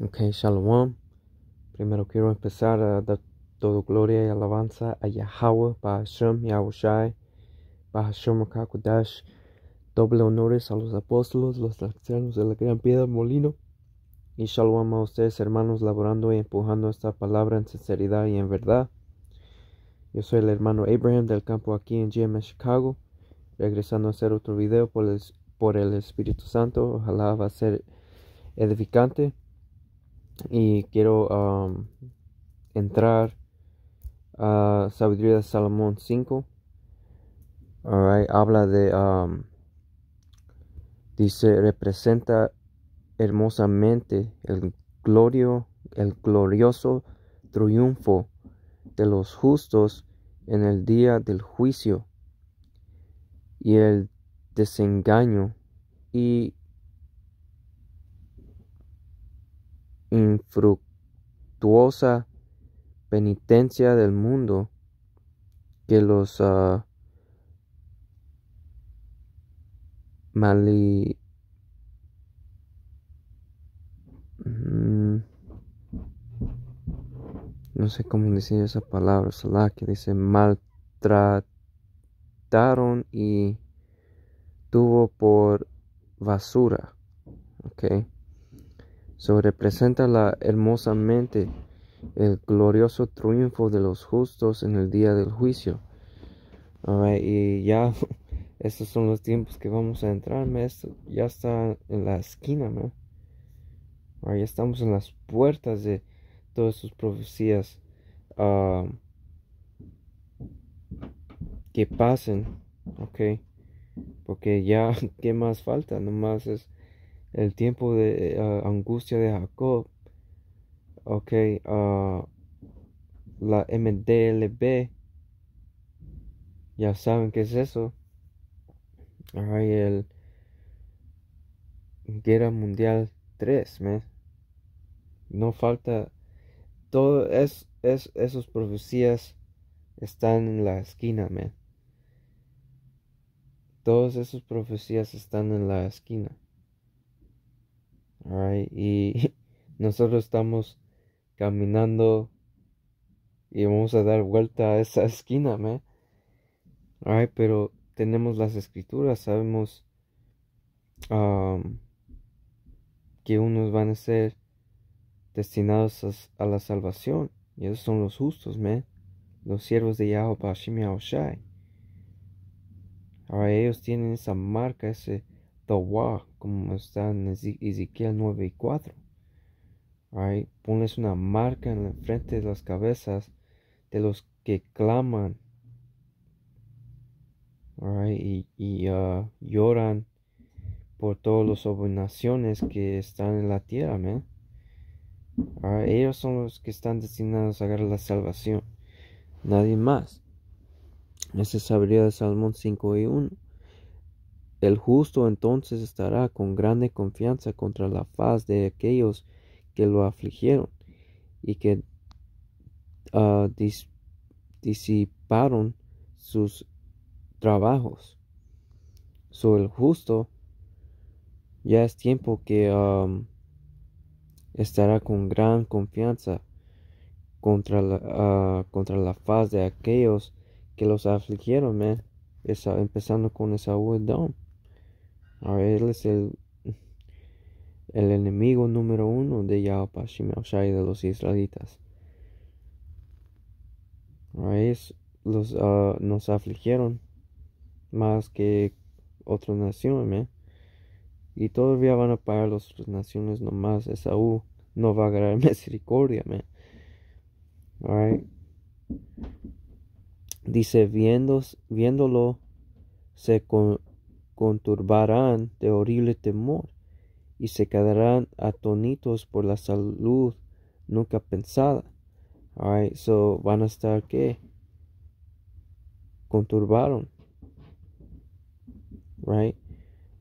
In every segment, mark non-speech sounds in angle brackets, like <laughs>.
Ok, Shalom. Primero quiero empezar a dar todo gloria y alabanza a Yahweh, Bahashem, Yahushai, Bahashem Kakudash. Doble honores a los apóstoles, los ancianos de la gran piedra molino. Y shalom a ustedes, hermanos, laborando y empujando esta palabra en sinceridad y en verdad. Yo soy el hermano Abraham del campo aquí en GM Chicago, regresando a hacer otro video por por el Espíritu Santo. Ojalá va a ser edificante y quiero um, entrar a Sabiduría de Salomón 5. Habla de, um, dice, representa hermosamente el, glorio, el glorioso triunfo de los justos en el día del juicio y el desengaño y infructuosa penitencia del mundo que los uh, mali mm, no sé cómo decir esa palabra, salá que dice maltrataron y tuvo por basura. Ok So, representa la hermosamente el glorioso triunfo de los justos en el día del juicio. y ya <laughs> estos son los tiempos que vamos a entrar. Esto ya está en la esquina. ¿no? ya estamos en las puertas de todas sus profecías ah, que pasen. Ok, porque ya, <laughs> ¿qué más falta? Nomás es el tiempo de eh, angustia de Jacob. Ok, ah, la MDLB. Ya saben qué es eso. Hay el Guerra Mundial 3, No falta. Todo es, es profecías están en la esquina, Todas esas profecías están en la esquina y <laughs> nosotros estamos caminando y vamos a dar vuelta a esa <laughs> esquina, ¿me? Ay, pero tenemos las escrituras, sabemos que unos van a ser destinados a, la salvación, y esos son los justos, ¿me? Los siervos de Yahweh Shai. Ahora ellos tienen esa marca, ese como está en Ezequiel 9 y 4. Right? pones una marca en la frente de las cabezas de los que claman y, ah, lloran por todas las abominaciones que están en la tierra. Ellos son los que están destinados a ganar la salvación, nadie más. Ese sabría de Salmón 5 y 1. El justo entonces estará con grande confianza contra la faz de aquellos que lo afligieron y que ah, disiparon sus trabajos. so el justo ya es tiempo que estará con gran confianza contra la, ah, contra la faz de aquellos que los afligieron, empezando con esa down él es el, enemigo número uno de Yahweh y de los israelitas. los, ah, nos afligieron más que otras naciones. ¿eh? Y todavía van a pagar las otras naciones nomás. Esaú no va a agarrar <laughs> misericordia. ¿eh? Dice, viéndolo, se con, conturbarán de horrible temor y se quedarán atónitos por la salud nunca pensada. Alright, so van a estar que conturbaron. Right?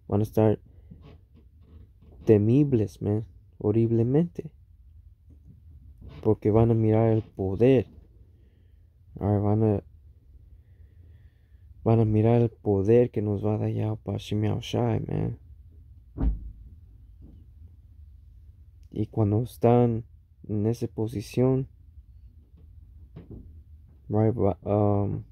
Van a estar temibles, man, horriblemente. Porque van a mirar el poder. van a van a mirar el poder que nos va a dar Yahweh Shimeo Shai, man. Y cuando están en esa posición, um,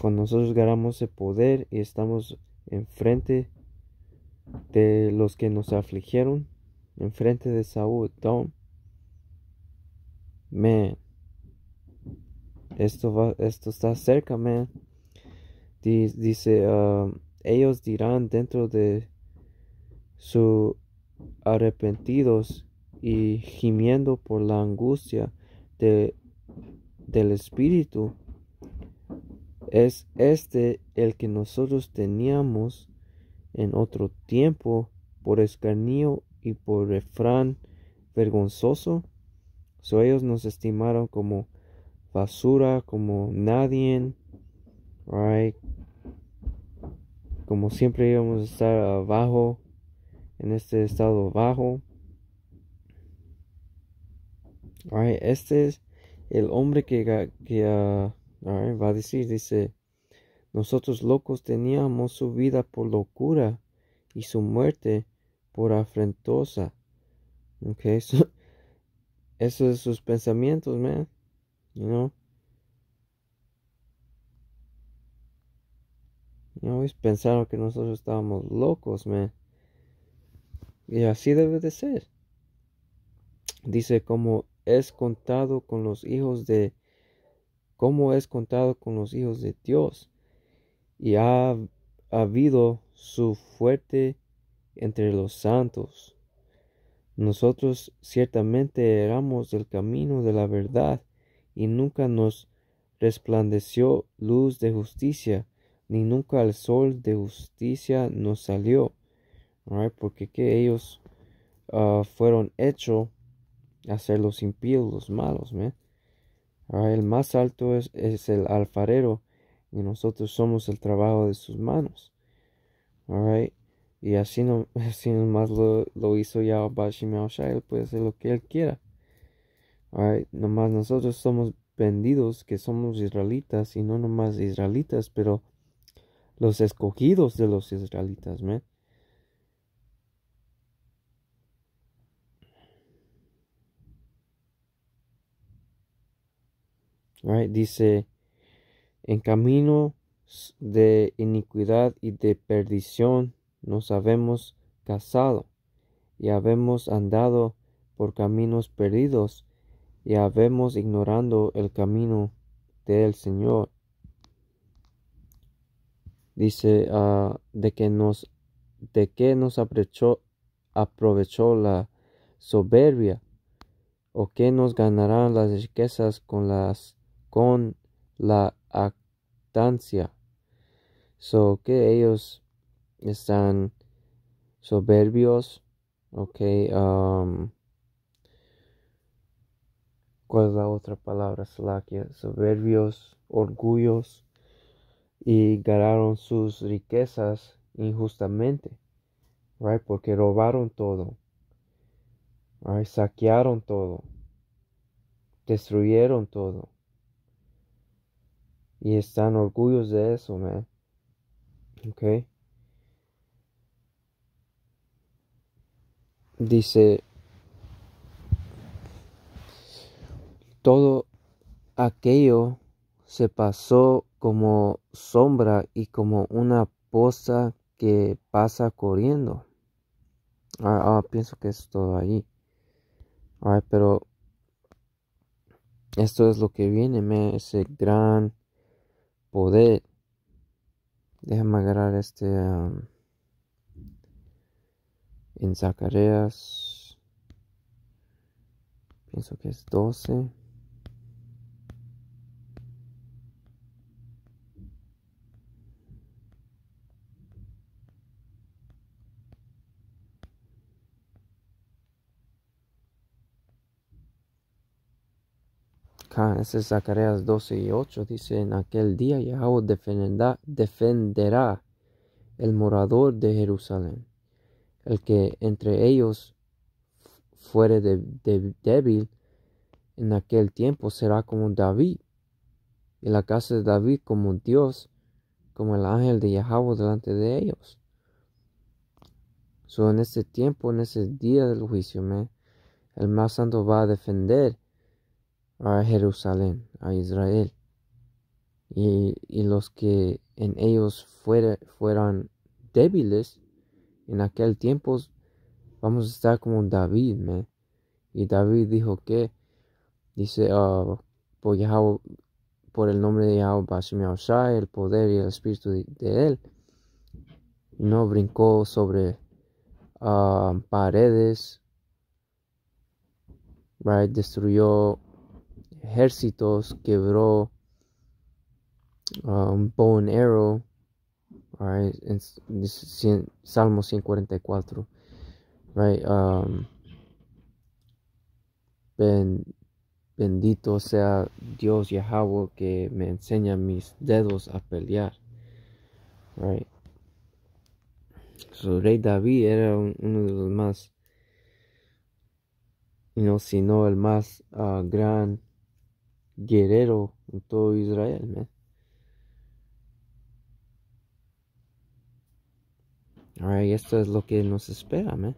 cuando nosotros ganamos el poder y estamos enfrente de los que nos afligieron, enfrente de Saúl, Tom, man, esto, va, esto está cerca, man. Dice, ah, ellos dirán dentro de su arrepentidos y gimiendo por la angustia de, del espíritu. Es este el que nosotros teníamos en otro tiempo por escarnio y por refrán vergonzoso. So ellos nos estimaron como basura como nadie. Right? Como siempre íbamos a estar abajo, en este estado bajo. Right? Este es el hombre que, ah, va a decir, dice, nosotros locos teníamos su vida por locura y su muerte por afrentosa. Okay, <laughs> eso es sus pensamientos, man. You know? pensaron que nosotros estábamos locos, man. Y así debe de ser. Dice como es contado con los hijos de como es contado con los hijos de Dios. Y ha, ha habido su fuerte entre los santos. Nosotros ciertamente éramos del camino de la verdad y nunca nos resplandeció luz de justicia, ni nunca el sol de justicia nos salió. Porque que ellos ah, fueron hechos a ser los impíos, los malos. El más alto es, el alfarero y nosotros somos el trabajo de sus manos. Y así, no, <laughs> así nomás lo, lo hizo Yahweh Él puede hacer lo que él quiera no más nosotros somos vendidos que somos israelitas y no nomás israelitas, pero los escogidos de los israelitas, Dice, en camino de iniquidad y de perdición nos habemos casado y habemos andado por caminos perdidos ya vemos ignorando el camino del Señor. Dice ah, de que nos de nos aprovechó, aprovechó la soberbia o que nos ganarán las riquezas con las con la actancia. So que ellos están soberbios, ok, um, ¿Cuál es la otra palabra? Salakia. Soberbios, orgullos y ganaron sus riquezas injustamente. Right? Porque robaron todo. Right? Saquearon todo. Destruyeron todo. Y están orgullosos de eso, man. Okay. Dice todo aquello se pasó como sombra y como una poza que pasa corriendo. Ah, ah pienso que es todo ahí. pero esto es lo que viene, ese gran poder. Déjame agarrar este en Zacarías. Pienso que es 12. ese Zacarías 12 y 8, dice, en aquel día Yahweh defenderá, defenderá el morador de Jerusalén, el que entre ellos fuere de, débil, en aquel tiempo será como David, y la casa de David como Dios, como el ángel de Yahweh delante de ellos. So, en ese tiempo, en ese día del juicio, el más santo va a defender a Jerusalén, a Israel, y, los que en ellos fueran débiles en aquel tiempo, vamos a estar como David, me Y David dijo que, dice, ah, por, el nombre de Yahweh el poder y el espíritu de, él, no brincó sobre ah, paredes, destruyó ejércitos, quebró un um, bow arrow, right, en, Salmo 144, right, um, bendito sea Dios Yahweh que me enseña mis dedos a pelear, right. So, rey David era uno de los más, no know, si el más grande ah, gran guerrero en todo Israel. Man. Alright, esto es lo que nos espera, man.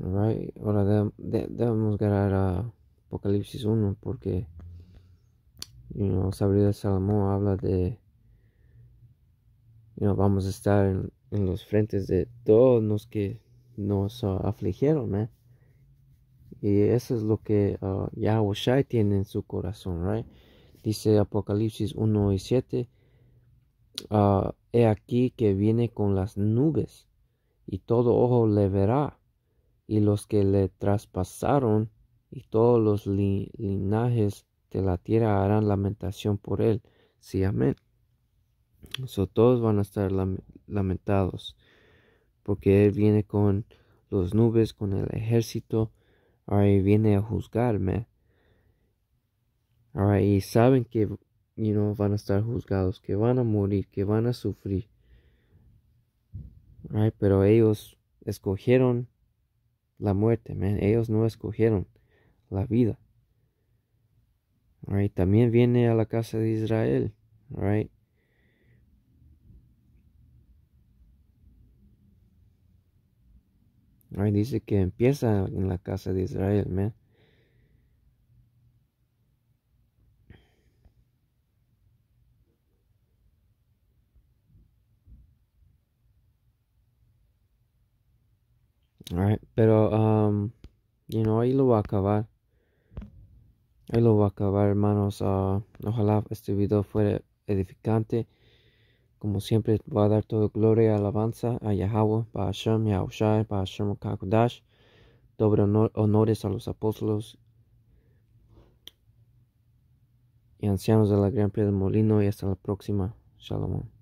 Alright, ahora debemos ganar a Apocalipsis 1 porque you know, el Salomón habla de you vamos a estar en, los frentes de todos los que nos afligieron, man. Y eh, eso es lo que uh, tiene en su corazón, right? Dice Apocalipsis 1 y 7. Ah, he aquí que viene con las nubes, y todo ojo le verá, y los que le traspasaron, y todos los linajes de la tierra harán lamentación por él. Sí, amén. So, todos van a estar lamentados, porque él viene con las nubes, con el ejército, ahora viene a juzgarme. Ahora y saben que you van a estar juzgados, que van a morir, que van a sufrir. Right? Pero ellos escogieron la muerte, man. ellos no escogieron la vida. Right? También viene a la casa de Israel. Right? Ahí dice que empieza en la casa de Israel, man. pero, um, you know, ahí lo va a acabar. Ahí lo va a acabar, hermanos. Ah, ojalá este video fuera edificante. Como siempre, va a dar toda gloria y alabanza a Yahweh, Hashem, Yahushai, Bahashem, Kakudash. Doble honor, honores a los apóstoles y ancianos de la Gran Piedra del Molino. Y hasta la próxima. Shalom.